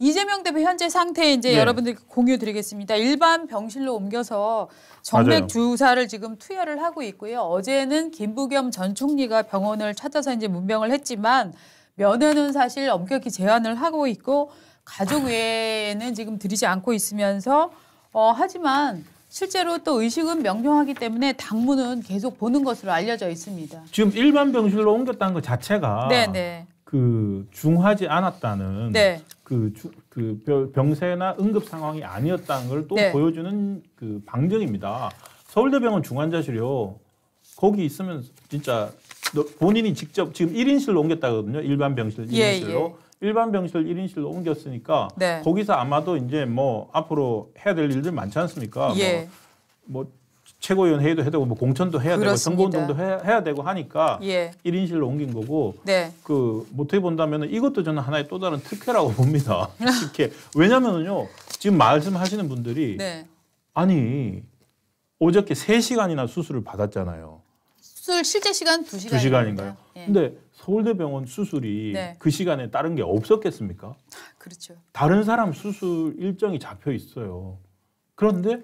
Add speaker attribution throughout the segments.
Speaker 1: 이재명 대표 현재 상태 이제 네. 여러분들 공유 드리겠습니다. 일반 병실로 옮겨서 정맥 맞아요. 주사를 지금 투여를 하고 있고요. 어제는 김부겸 전 총리가 병원을 찾아서 이제 문병을 했지만 면회는 사실 엄격히 제한을 하고 있고 가족 외에는 지금 드리지 않고 있으면서 어 하지만 실제로 또 의식은 명령하기 때문에 당무는 계속 보는 것으로 알려져 있습니다.
Speaker 2: 지금 일반 병실로 옮겼다는 것 자체가 네네. 네. 그 중하지 않았다는 네. 그, 그 병세나 응급 상황이 아니었다는 걸또 네. 보여주는 그 방정입니다. 서울대병원 중환자실이요. 거기 있으면 진짜 본인이 직접 지금 1인실로 옮겼다거든요. 일반 병실 1인실로. 예, 예. 일반 병실 1인실로 옮겼으니까 네. 거기서 아마도 이제 뭐 앞으로 해야 될 일들 많지 않습니까? 뭐 예. 뭐, 뭐 최고위원 회의도 해야 되고 뭐 공천도 해야 그렇습니다. 되고 선거운동도 해야, 해야 되고 하니까 예. 1인실로 옮긴 거고 네. 그 못해 본다면 이것도 저는 하나의 또 다른 특혜라고 봅니다. 특혜. 왜냐면은요. 지금 말씀하시는 분들이 네. 아니 어저께 3시간이나 수술을 받았잖아요.
Speaker 1: 수술 실제 시간 2시간. 2시간인가요?
Speaker 2: 예. 근데 서울대병원 수술이 네. 그 시간에 다른 게 없었겠습니까? 그렇죠. 다른 사람 수술 일정이 잡혀 있어요. 그런데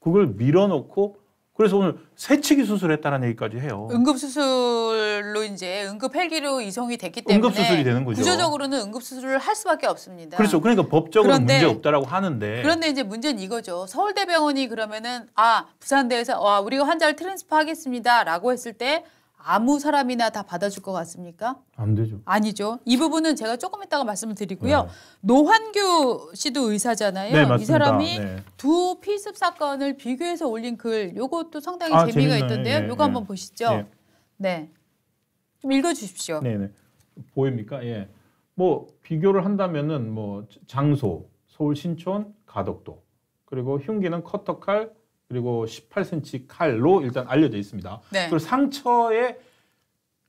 Speaker 2: 그걸 밀어놓고 그래서 오늘 새치기 수술했다는 을 얘기까지 해요.
Speaker 1: 응급수술로 이제 응급 헬기로 이송이 됐기 때문에 응급수술이 되는 거죠. 구조적으로는 응급수술을 할 수밖에 없습니다. 그렇죠.
Speaker 2: 그러니까 법적으로 문제 없다라고 하는데 그런데
Speaker 1: 이제 문제는 이거죠. 서울대병원이 그러면은 아 부산대에서 와 우리가 환자를 트랜스퍼하겠습니다라고 했을 때 아무 사람이나 다 받아줄 것 같습니까? 안 되죠. 아니죠. 이 부분은 제가 조금 이따가 말씀을 드리고요. 네. 노환규 씨도 의사잖아요. 네, 맞습니다. 이 사람이 네. 두 피습 사건을 비교해서 올린 글 요것도 상당히 아, 재미가 재밌나요? 있던데요. 네, 예, 요 예. 한번 보시죠. 예. 네. 좀 읽어 주십시오. 네,
Speaker 2: 네. 보입니까? 예. 뭐 비교를 한다면은 뭐 장소, 서울 신촌, 가덕도. 그리고 흉기는 커터칼, 그리고 18cm 칼로 일단 알려져 있습니다. 네. 그리고 상처의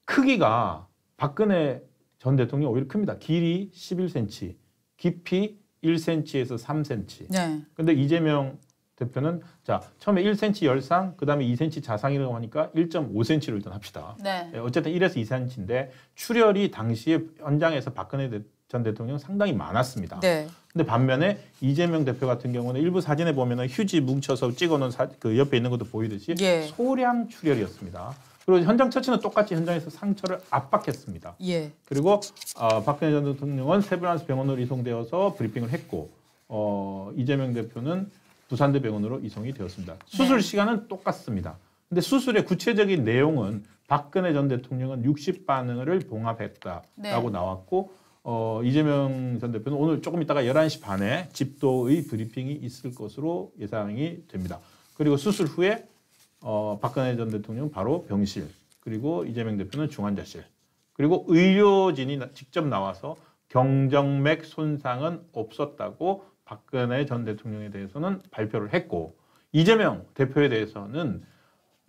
Speaker 2: 크기가 박근혜 전 대통령이 오히려 큽니다. 길이 11cm, 깊이 1cm에서 3cm. 네. 근데 이재명 대표는 자 처음에 1cm 열상, 그 다음에 2cm 자상이라고 하니까 1.5cm로 일단 합시다. 네. 예, 어쨌든 1에서 2cm인데 출혈이 당시에 현장에서 박근혜 전 대통령 상당히 많았습니다. 네. 근데 반면에 이재명 대표 같은 경우는 일부 사진에 보면 휴지 뭉쳐서 찍어놓은 사, 그 옆에 있는 것도 보이듯이 예. 소량 출혈이었습니다. 그리고 현장 처치는 똑같이 현장에서 상처를 압박했습니다. 예. 그리고 어, 박근혜 전 대통령은 세브란스 병원으로 이송되어서 브리핑을 했고 어, 이재명 대표는 부산대 병원으로 이송이 되었습니다. 네. 수술 네. 시간은 똑같습니다. 근데 수술의 구체적인 내용은 박근혜 전 대통령은 60 반응을 봉합했다라고 네. 나왔고 어, 이재명 전 대표는 오늘 조금 있다가 11시 반에 집도의 브리핑이 있을 것으로 예상이 됩니다. 그리고 수술 후에 어, 박근혜 전 대통령 바로 병실 그리고 이재명 대표는 중환자실 그리고 의료진이 직접 나와서 경정맥 손상은 없었다고 박근혜 전 대통령에 대해서는 발표를 했고 이재명 대표에 대해서는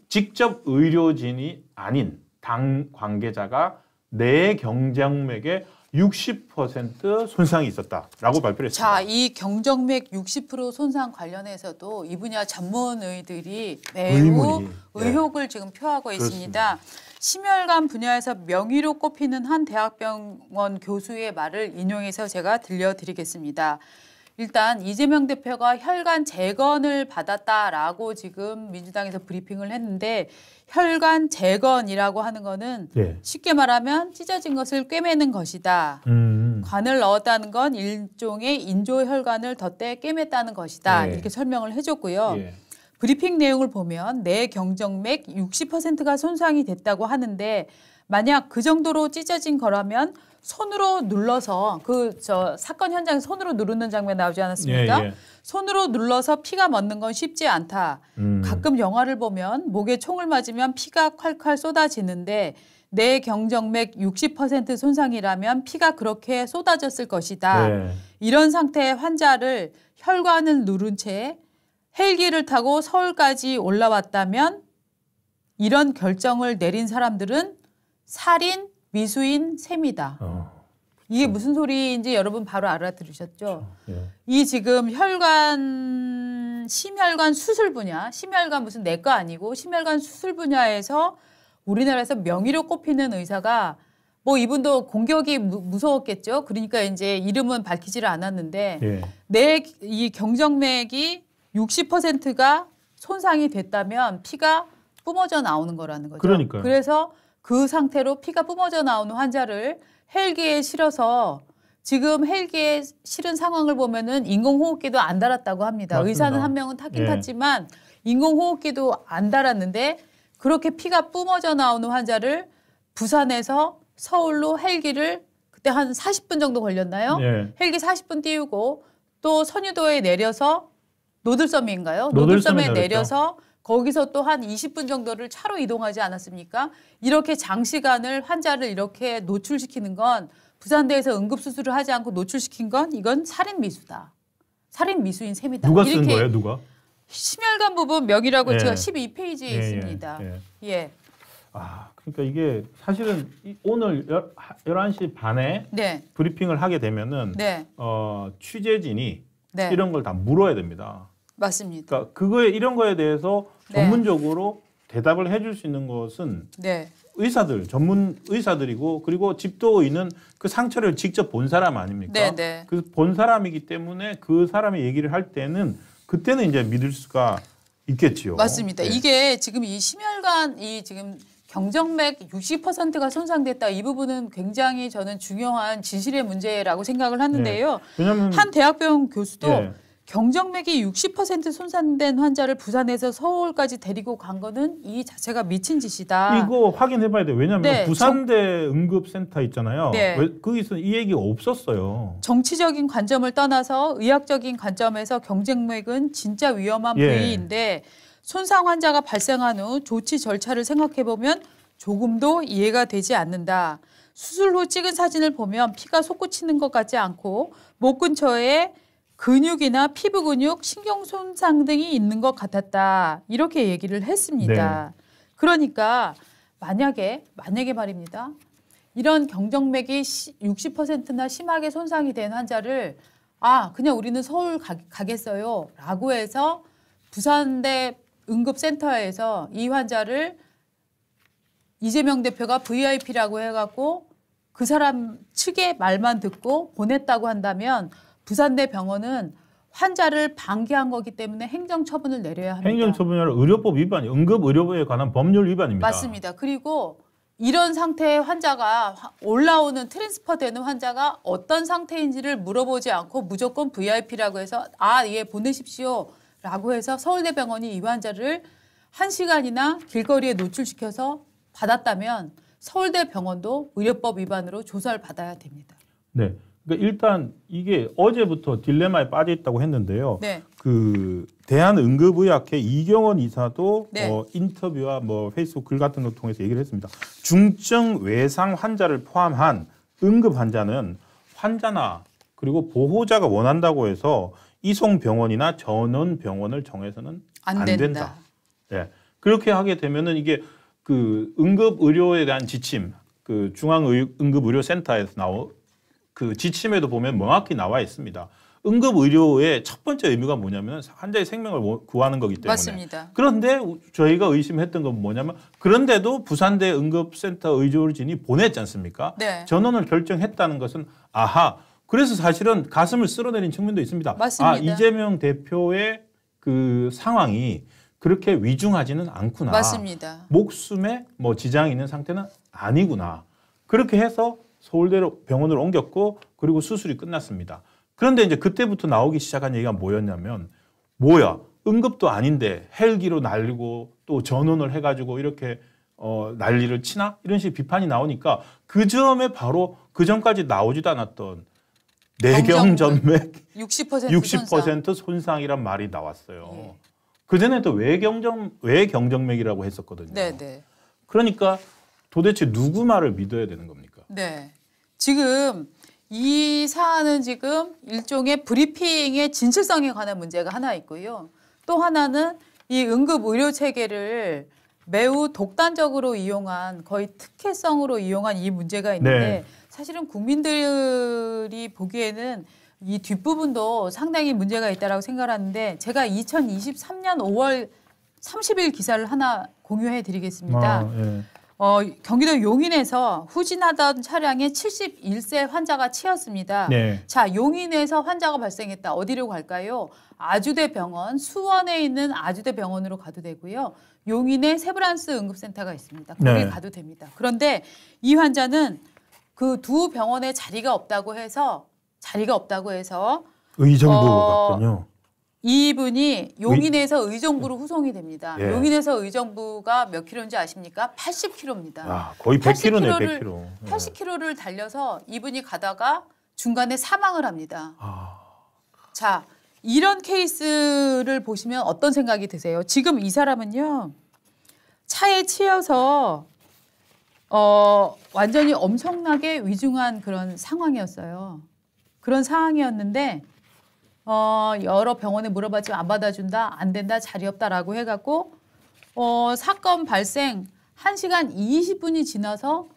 Speaker 2: 직접 의료진이 아닌 당 관계자가 내 경쟁맥에 60% 손상이 있었다라고 발표를 했습니다. 자,
Speaker 1: 이 경정맥 60% 손상 관련해서도 이 분야 전문의들이 매우 의문이. 예. 의혹을 네. 지금 표하고 그렇습니다. 있습니다. 심혈관 분야에서 명의로 꼽히는 한 대학병원 교수의 말을 인용해서 제가 들려드리겠습니다. 일단 이재명 대표가 혈관 재건을 받았다라고 지금 민주당에서 브리핑을 했는데 혈관 재건이라고 하는 거는 예. 쉽게 말하면 찢어진 것을 꿰매는 것이다. 음. 관을 넣었다는 건 일종의 인조 혈관을 덧대 꿰맸다는 것이다. 예. 이렇게 설명을 해줬고요. 예. 브리핑 내용을 보면 내 경정맥 60%가 손상이 됐다고 하는데 만약 그 정도로 찢어진 거라면 손으로 눌러서 그 저 사건 현장에 손으로 누르는 장면 나오지 않았습니까? 예, 예. 손으로 눌러서 피가 멎는 건 쉽지 않다. 음. 가끔 영화를 보면 목에 총을 맞으면 피가 콸콸 쏟아지는데 내 경정맥 60% 손상이라면 피가 그렇게 쏟아졌을 것이다. 네. 이런 상태의 환자를 혈관을 누른 채 헬기를 타고 서울까지 올라왔다면 이런 결정을 내린 사람들은 살인 미수인 셈이다. 어. 이게 무슨 소리인지 여러분 바로 알아들으셨죠? 그렇죠. 예. 이 지금 혈관 심혈관 수술 분야, 심혈관 무슨 내과 아니고 심혈관 수술 분야에서 우리나라에서 명의로 꼽히는 의사가 뭐 이분도 공격이 무, 서웠겠죠 그러니까 이제 이름은 밝히지를 않았는데 예. 내이 경정맥이 60%가 손상이 됐다면 피가 뿜어져 나오는 거라는 거죠. 그러니까요. 그래서 그 상태로 피가 뿜어져 나오는 환자를 헬기에 실어서 지금 헬기에 실은 상황을 보면은 인공호흡기도 안 달았다고 합니다. 맞습니다. 의사는 한 명은 탔긴 예. 탔지만 인공호흡기도 안 달았는데 그렇게 피가 뿜어져 나오는 환자를 부산에서 서울로 헬기를 그때 한 40분 정도 걸렸나요? 예. 헬기 40분 띄우고 또 선유도에 내려서 노들섬인가요? 노들섬에, 노들섬에 내려서 거기서 또 한 20분 정도를 차로 이동하지 않았습니까? 이렇게 장시간을 환자를 이렇게 노출시키는 건 부산대에서 응급수술을 하지 않고 노출시킨 건 이건 살인미수다. 살인미수인 셈이다. 누가 쓴 거예요? 누가? 심혈관 부분 명이라고 예. 제가 12페이지에 예, 예, 있습니다. 예. 예.
Speaker 2: 아, 그러니까 이게 사실은 오늘 열, 11시 반에 네. 브리핑을 하게 되면은 네. 어, 취재진이 네. 이런 걸 다 물어야 됩니다. 맞습니다. 그러니까 그거에 이런 거에 대해서 네. 전문적으로 대답을 해줄 수 있는 것은 네. 의사들, 전문 의사들이고 그리고 집도의는 그 상처를 직접 본 사람 아닙니까? 네, 네. 그 본 사람이기 때문에 그 사람의 얘기를 할 때는 그때는 이제 믿을 수가 있겠지요. 맞습니다. 네.
Speaker 1: 이게 지금 이 심혈관 이 지금 경정맥 60%가 손상됐다 이 부분은 굉장히 저는 중요한 진실의 문제라고 생각을 하는데요. 네. 한 대학병 교수도 경정맥이 60% 손상된 환자를 부산에서 서울까지 데리고 간 거는 이 자체가 미친 짓이다.
Speaker 2: 이거 확인해 봐야 돼왜냐면 네, 부산대 정... 응급센터 있잖아요. 네. 거기서 이 얘기 없었어요.
Speaker 1: 정치적인 관점을 떠나서 의학적인 관점에서 경쟁맥은 진짜 위험한 예. 부위인데 손상 환자가 발생한 후 조치 절차를 생각해 보면 조금도 이해가 되지 않는다. 수술 후 찍은 사진을 보면 피가 솟구치는 것 같지 않고 목 근처에 근육이나 피부 근육, 신경 손상 등이 있는 것 같았다. 이렇게 얘기를 했습니다. 네. 그러니까 만약에 만약에 말입니다. 이런 경정맥이 60%나 심하게 손상이 된 환자를 아 그냥 우리는 서울 가, 가겠어요 라고 해서 부산대 응급센터에서 이 환자를 이재명 대표가 VIP라고 해갖고 그 사람 측의 말만 듣고 보냈다고 한다면 부산대 병원은 환자를 방기한 거기 때문에 행정 처분을 내려야 합니다.
Speaker 2: 행정 처분이 아니라 의료법 위반, 응급 의료부에 관한 법률 위반입니다. 맞습니다.
Speaker 1: 그리고 이런 상태의 환자가 올라오는 트랜스퍼 되는 환자가 어떤 상태인지를 물어보지 않고 무조건 VIP라고 해서 아, 예, 보내십시오. 라고 해서 서울대병원이 이 환자를 한시간이나 길거리에 노출시켜서 받았다면 서울대병원도 의료법 위반으로 조사를 받아야 됩니다.
Speaker 2: 네. 그러니까 일단 이게 어제부터 딜레마에 빠져 있다고 했는데요. 네. 그 대한응급의학회 이경원 이사도 네. 어, 인터뷰와 뭐 페이스북 글 같은 걸 통해서 얘기를 했습니다. 중증 외상 환자를 포함한 응급 환자는 환자나 그리고 보호자가 원한다고 해서 이송 병원이나 전원 병원을 정해서는 안, 안 된다. 된다. 네. 그렇게 하게 되면은 이게 그 응급 의료에 대한 지침 그 중앙 응급 의료센터에서 나오 그 지침에도 보면 명확히 나와 있습니다. 응급 의료의 첫 번째 의미가 뭐냐면 환자의 생명을 구하는 거기 때문에 맞습니다. 그런데 저희가 의심했던 건 뭐냐면 그런데도 부산대 응급센터 의료진이 보냈지 않습니까? 네. 전원을 결정했다는 것은 아하 그래서 사실은 가슴을 쓸어내린 측면도 있습니다. 아, 맞습니다. 아 이재명 대표의 그 상황이 그렇게 위중하지는 않구나.
Speaker 1: 맞습니다.
Speaker 2: 목숨에 뭐 지장이 있는 상태는 아니구나. 그렇게 해서 서울대로 병원으로 옮겼고 그리고 수술이 끝났습니다. 그런데 이제 그때부터 나오기 시작한 얘기가 뭐였냐면 뭐야 응급도 아닌데 헬기로 날리고 또 전원을 해가지고 이렇게 어, 난리를 치나 이런 식의 비판이 나오니까 그 점에 바로 그 전까지 나오지도 않았던 내경전맥
Speaker 1: 60%, 60%
Speaker 2: 손상. 이란 말이 나왔어요. 예. 그 전에 도 외경정 외경정맥이라고 했었거든요. 네네. 네. 그러니까 도대체 누구 말을 믿어야 되는 겁니까?
Speaker 1: 네. 지금 이 사안은 지금 일종의 브리핑의 진실성에 관한 문제가 하나 있고요. 또 하나는 이 응급 의료 체계를 매우 독단적으로 이용한 거의 특혜성으로 이용한 이 문제가 있는데 네. 사실은 국민들이 보기에는 이 뒷부분도 상당히 문제가 있다라고 생각하는데 제가 2023년 5월 30일 기사를 하나 공유해 드리겠습니다. 아, 예. 어, 경기도 용인에서 후진하던 차량에 71세 환자가 치였습니다. 네. 자, 용인에서 환자가 발생했다. 어디로 갈까요? 아주대 병원, 수원에 있는 아주대 병원으로 가도 되고요. 용인에 세브란스 응급센터가 있습니다. 거기 네. 가도 됩니다. 그런데 이 환자는 그 두 병원에 자리가 없다고 해서 자리가 없다고 해서
Speaker 2: 의정부 어, 같군요.
Speaker 1: 이분이 용인에서 네. 의... 정부로 후송이 됩니다. 예. 용인에서 의정부가 몇 킬로인지 아십니까? 80킬로입니다. 아, 거의 100킬로네요. 100킬로. 100km. 80킬로를 달려서 이분이 가다가 중간에 사망을 합니다. 아... 자, 이런 케이스를 보시면 어떤 생각이 드세요? 지금 이 사람은요. 차에 치여서 어, 완전히 엄청나게 위중한 그런 상황이었어요. 그런 상황이었는데 어, 여러 병원에 물어봤지만 안 받아준다, 안 된다, 자리 없다라고 해갖고 어, 사건 발생 1시간 20분이 지나서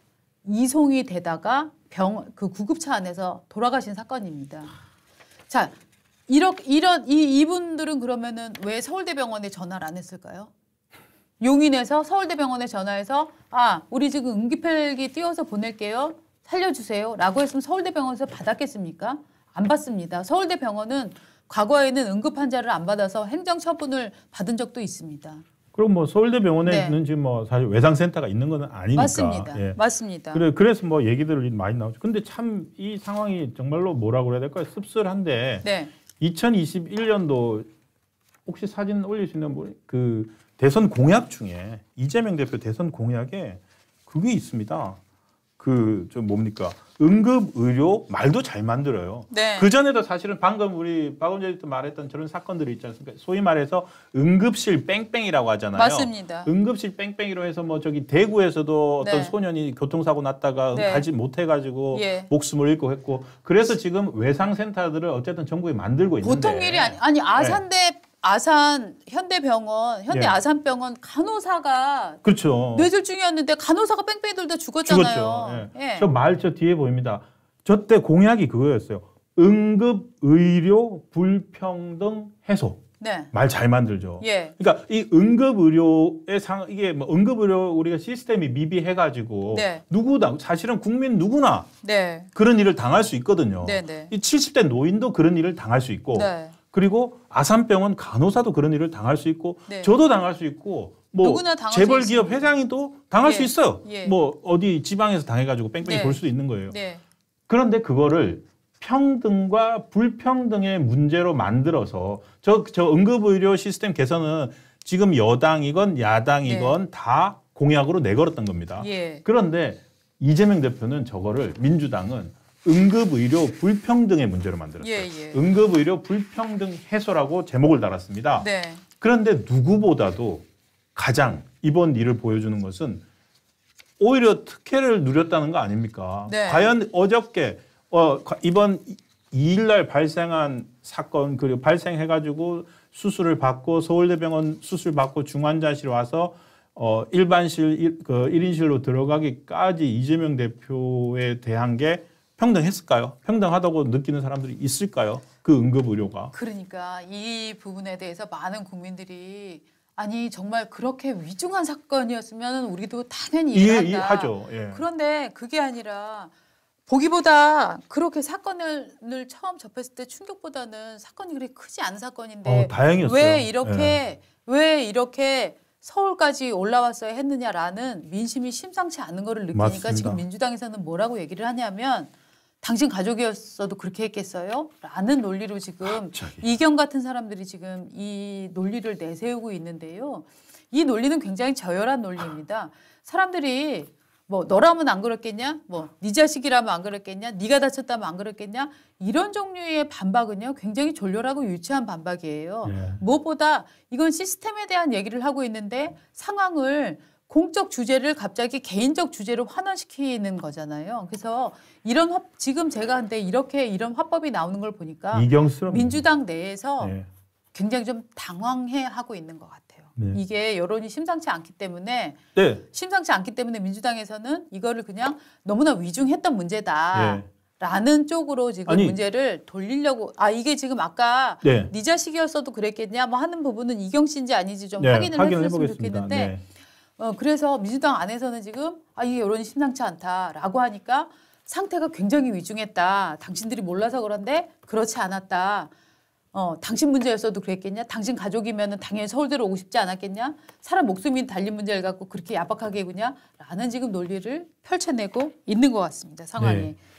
Speaker 1: 이송이 되다가 병, 그 구급차 안에서 돌아가신 사건입니다. 자, 이렇게, 이런, 이, 이분들은 그러면은 왜 서울대병원에 전화를 안 했을까요? 용인에서 서울대병원에 전화해서 아, 우리 지금 응급헬기 띄워서 보낼게요. 살려주세요. 라고 했으면 서울대병원에서 받았겠습니까? 안 받습니다. 서울대 병원은 과거에는 응급 환자를 안 받아서 행정 처분을 받은 적도 있습니다.
Speaker 2: 그럼 뭐 서울대 병원에는 네. 지금 뭐 사실 외상센터가 있는 건 아니니까 맞습니다. 예. 맞습니다. 그래 그래서 뭐 얘기들이 많이 나오죠. 근데 참 이 상황이 정말로 뭐라고 그야 될까요? 씁쓸한데 네. 2021년도 혹시 사진 올릴 수 있는 그 대선 공약 중에 이재명 대표 대선 공약에 그게 있습니다. 그저 뭡니까 응급 의료 말도 잘 만들어요. 네. 그 전에도 사실은 방금 우리 박원재도 말했던 저런 사건들이 있지 않습니까? 소위 말해서 응급실 뺑뺑이라고 하잖아요. 맞습니다. 응급실 뺑뺑이로 해서 뭐 저기 대구에서도 어떤 네. 소년이 교통사고 났다가 네. 가지 못해가지고 예. 목숨을 잃고 했고 그래서 지금 외상센터들을 어쨌든 정부에 만들고 있는데 보통 일이 아니, 아니 아산대
Speaker 1: 아산 현대병원 현대 예. 아산병원 간호사가 그렇죠. 뇌졸중이었는데 간호사가 뺑뺑이 돌다 죽었잖아요.
Speaker 2: 예. 예. 저말 저 뒤에 보입니다. 저 때 공약이 그거였어요. 응급 의료 불평등 해소. 네. 말 잘 만들죠. 예. 그러니까 이 응급 의료의 상 이게 뭐 응급 의료 우리가 시스템이 미비해 가지고 네. 누구나 사실은 국민 누구나 네. 그런 일을 당할 수 있거든요. 네, 네. 이 70대 노인도 그런 일을 당할 수 있고 네. 그리고 아산병원 간호사도 그런 일을 당할 수 있고 네. 저도 당할 수 있고 뭐 재벌 기업 회장이도 당할 예. 수 있어요. 예. 뭐 어디 지방에서 당해가지고 뺑뺑이 네. 돌 수도 있는 거예요. 네. 그런데 그거를 평등과 불평등의 문제로 만들어서 저 저 응급의료 시스템 개선은 지금 여당이건 야당이건 네. 다 공약으로 내걸었던 겁니다. 예. 그런데 이재명 대표는 저거를 민주당은 응급의료 불평등의 문제로 만들었어요. 예, 예. 응급의료 불평등 해소라고 제목을 달았습니다. 네. 그런데 누구보다도 가장 이번 일을 보여주는 것은 오히려 특혜를 누렸다는 거 아닙니까? 네. 과연 어저께 어, 이번 이일날 발생한 사건 그리고 발생해가지고 수술을 받고 서울대병원 수술 받고 중환자실 와서 어, 일반실 그 1인실로 들어가기까지 이재명 대표에 대한 게 평등했을까요? 평등하다고 느끼는 사람들이 있을까요? 그 응급 의료가.
Speaker 1: 그러니까 이 부분에 대해서 많은 국민들이 아니 정말 그렇게 위중한 사건이었으면 우리도 당연히 이해한다. 예, 예, 하죠. 예. 그런데 그게 아니라 보기보다 그렇게 사건을 처음 접했을 때 충격보다는 사건이 그렇게 크지 않은 사건인데 어, 왜 이렇게 예. 왜 이렇게 서울까지 올라왔어야 했느냐라는 민심이 심상치 않은 거를 느끼니까 맞습니다. 지금 민주당에서는 뭐라고 얘기를 하냐면 당신 가족이었어도 그렇게 했겠어요? 라는 논리로 지금 갑자기. 아, 이경 같은 사람들이 지금 이 논리를 내세우고 있는데요. 이 논리는 굉장히 저열한 논리입니다. 사람들이 뭐 너라면 안 그랬겠냐? 뭐 네 자식이라면 안 그랬겠냐? 네가 다쳤다면 안 그랬겠냐? 이런 종류의 반박은요. 굉장히 졸렬하고 유치한 반박이에요. 예. 무엇보다 이건 시스템에 대한 얘기를 하고 있는데 상황을 공적 주제를 갑자기 개인적 주제로 환원시키는 거잖아요. 그래서 이런 화, 지금 제가 한데 이렇게 이런 화법이 나오는 걸 보니까 이경스럽네. 민주당 내에서 네. 굉장히 좀 당황해 하고 있는 것 같아요. 네. 이게 여론이 심상치 않기 때문에 네. 심상치 않기 때문에 민주당에서는 이거를 그냥 너무나 위중했던 문제다. 라는 예. 쪽으로 지금 아니, 문제를 돌리려고 아 이게 지금 아까 네, 네 자식이었어도 그랬겠냐 뭐 하는 부분은 이경 씨인지 아닌지 좀 네, 확인을, 확인을 해주셨으면 좋겠는데 네. 어, 그래서 민주당 안에서는 지금 아, 이게 여론이 심상치 않다라고 하니까 상태가 굉장히 위중했다. 당신들이 몰라서 그런데 그렇지 않았다. 어, 당신 문제였어도 그랬겠냐? 당신 가족이면 당연히 서울대로 오고 싶지 않았겠냐? 사람 목숨이 달린 문제를 갖고 그렇게 압박하게 구냐? 라는 지금 논리를 펼쳐내고 있는 것 같습니다. 상황이. 네.